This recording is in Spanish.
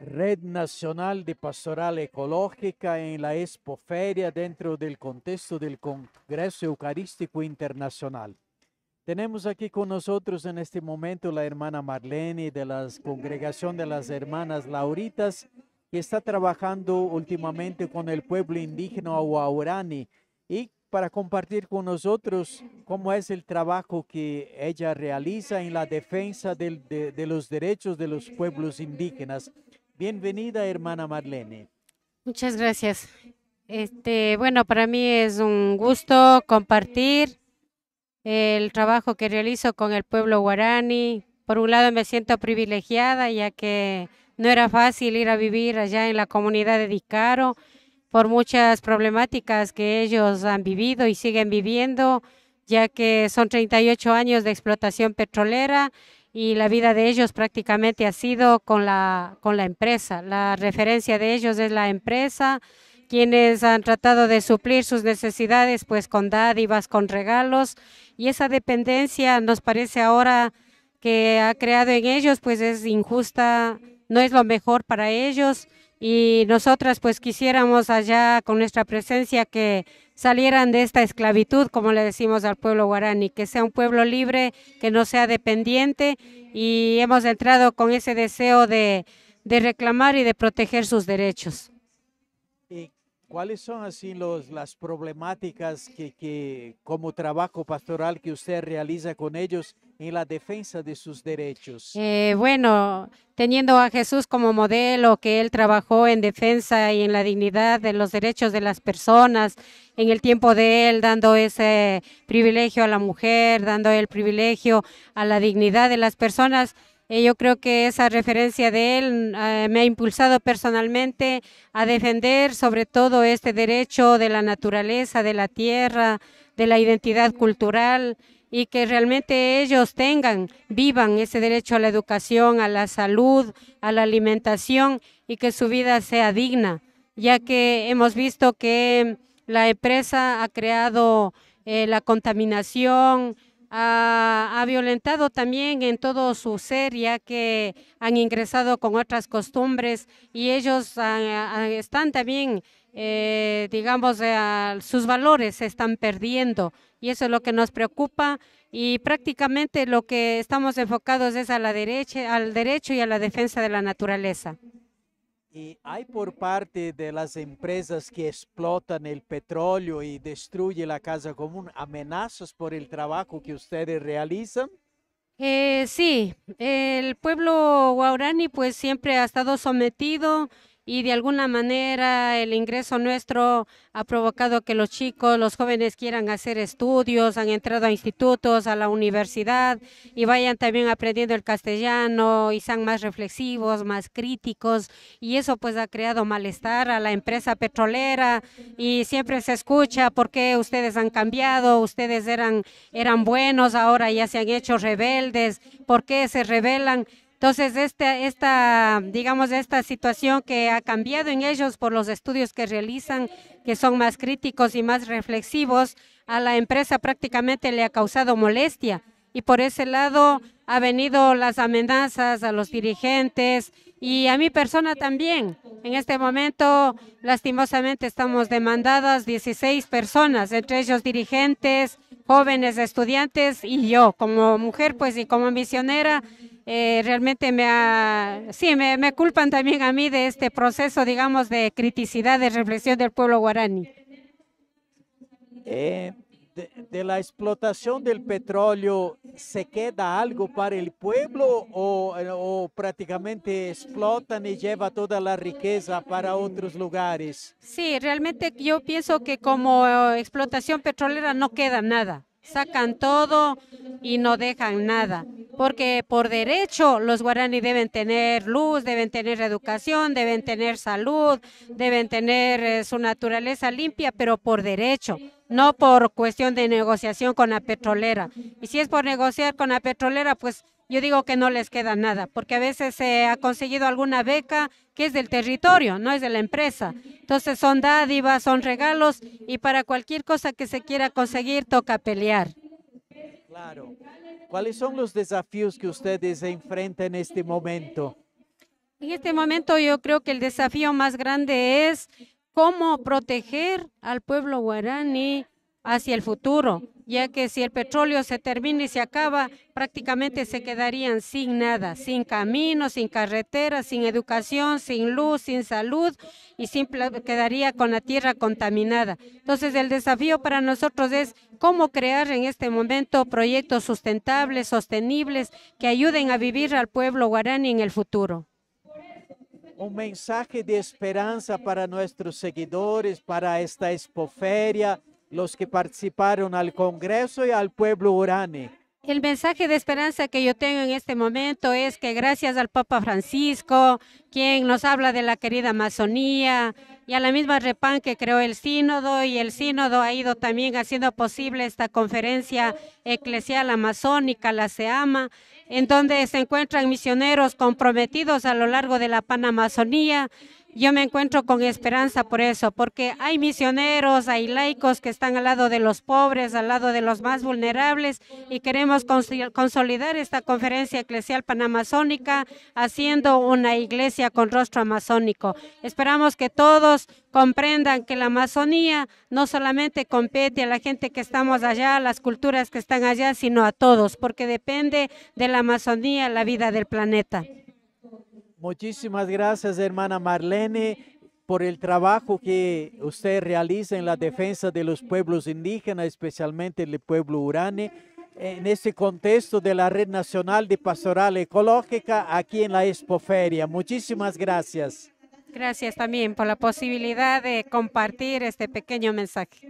Red Nacional de Pastoral Ecológica en la Expoferia dentro del contexto del Congreso Eucarístico Internacional. Tenemos aquí con nosotros en este momento la hermana Marlene de la Congregación de las Hermanas Lauritas, que está trabajando últimamente con el pueblo indígena Waurani y para compartir con nosotros cómo es el trabajo que ella realiza en la defensa de, los derechos de los pueblos indígenas. Bienvenida, hermana Marlene. Muchas gracias. Este, bueno, para mí es un gusto compartir el trabajo que realizo con el pueblo guarani. Por un lado me siento privilegiada ya que no era fácil ir a vivir allá en la comunidad de Dicaro por muchas problemáticas que ellos han vivido y siguen viviendo, ya que son 38 años de explotación petrolera y la vida de ellos prácticamente ha sido con la, con la empresa. La referencia de ellos es la empresa, quienes han tratado de suplir sus necesidades pues con dádivas, con regalos y esa dependencia nos parece ahora que ha creado en ellos pues es injusta no es lo mejor para ellos y nosotras pues quisiéramos allá con nuestra presencia que salieran de esta esclavitud, como le decimos al pueblo guaraní, que sea un pueblo libre, que no sea dependiente y hemos entrado con ese deseo de, de reclamar y de proteger sus derechos. ¿Cuáles son así las problemáticas que, como trabajo pastoral que usted realiza con ellos en la defensa de sus derechos? Eh, bueno, teniendo a Jesús como modelo, que él trabajó en defensa y en la dignidad de los derechos de las personas, en el tiempo de él, dando ese privilegio a la mujer, dando el privilegio a la dignidad de las personas, eh, yo creo que esa referencia de él eh, me ha impulsado personalmente a defender sobre todo este derecho de la naturaleza, de la tierra, de la identidad cultural y que realmente ellos tengan, vivan ese derecho a la educación, a la salud, a la alimentación y que su vida sea digna, ya que hemos visto que la empresa ha creado eh, la contaminación, ha, violentado también en todo su ser, ya que han ingresado con otras costumbres y ellos ah, ah, están también, eh, digamos, eh, ah, sus valores se están perdiendo y eso es lo que nos preocupa y prácticamente lo que estamos enfocados es a la derecha, al derecho y a la defensa de la naturaleza. Y hay por parte de las empresas que explotan el petróleo y destruyen la casa común amenazas por el trabajo que ustedes realizan. Eh, sí, el pueblo guaraní pues siempre ha estado sometido y de alguna manera el ingreso nuestro ha provocado que los chicos, los jóvenes quieran hacer estudios, han entrado a institutos, a la universidad y vayan también aprendiendo el castellano y sean más reflexivos, más críticos y eso pues ha creado malestar a la empresa petrolera y siempre se escucha por qué ustedes han cambiado, ustedes eran, eran buenos, ahora ya se han hecho rebeldes, por qué se rebelan entonces, esta, esta, digamos, esta situación que ha cambiado en ellos por los estudios que realizan, que son más críticos y más reflexivos, a la empresa prácticamente le ha causado molestia. Y por ese lado ha venido las amenazas a los dirigentes y a mi persona también. En este momento, lastimosamente, estamos demandadas 16 personas, entre ellos dirigentes, jóvenes, estudiantes y yo como mujer, pues, y como misionera, eh, realmente me sí, me, culpan también a mí de este proceso, digamos, de criticidad, de reflexión del pueblo guaraní. Eh, de, la explotación del petróleo, ¿se queda algo para el pueblo o, prácticamente explotan y lleva toda la riqueza para otros lugares? Sí, realmente yo pienso que como explotación petrolera no queda nada, sacan todo y no dejan nada porque por derecho los guaraní deben tener luz, deben tener educación, deben tener salud, deben tener eh, su naturaleza limpia, pero por derecho, no por cuestión de negociación con la petrolera. Y si es por negociar con la petrolera, pues yo digo que no les queda nada, porque a veces se ha conseguido alguna beca que es del territorio, no es de la empresa. Entonces son dádivas, son regalos y para cualquier cosa que se quiera conseguir toca pelear. Claro. ¿Cuáles son los desafíos que ustedes enfrentan en este momento? En este momento yo creo que el desafío más grande es cómo proteger al pueblo guaraní hacia el futuro, ya que si el petróleo se termina y se acaba, prácticamente se quedarían sin nada, sin camino, sin carreteras, sin educación, sin luz, sin salud y simple, quedaría con la tierra contaminada. Entonces el desafío para nosotros es cómo crear en este momento proyectos sustentables, sostenibles, que ayuden a vivir al pueblo guaraní en el futuro un mensaje de esperanza para nuestros seguidores, para esta expoferia, los que participaron al Congreso y al pueblo urane. El mensaje de esperanza que yo tengo en este momento es que gracias al Papa Francisco, quien nos habla de la querida Amazonía, y a la misma Repan que creó el sínodo y el sínodo ha ido también haciendo posible esta conferencia eclesial amazónica, la SEAMA, en donde se encuentran misioneros comprometidos a lo largo de la Panamazonía. Yo me encuentro con esperanza por eso, porque hay misioneros, hay laicos que están al lado de los pobres, al lado de los más vulnerables, y queremos consolidar esta conferencia eclesial panamazónica haciendo una iglesia con rostro amazónico. Esperamos que todos comprendan que la Amazonía no solamente compete a la gente que estamos allá, a las culturas que están allá, sino a todos, porque depende de la Amazonía la vida del planeta. Muchísimas gracias, hermana Marlene por el trabajo que usted realiza en la defensa de los pueblos indígenas, especialmente el pueblo urane, en este contexto de la Red Nacional de Pastoral Ecológica aquí en la Expoferia. Muchísimas gracias. Gracias también por la posibilidad de compartir este pequeño mensaje.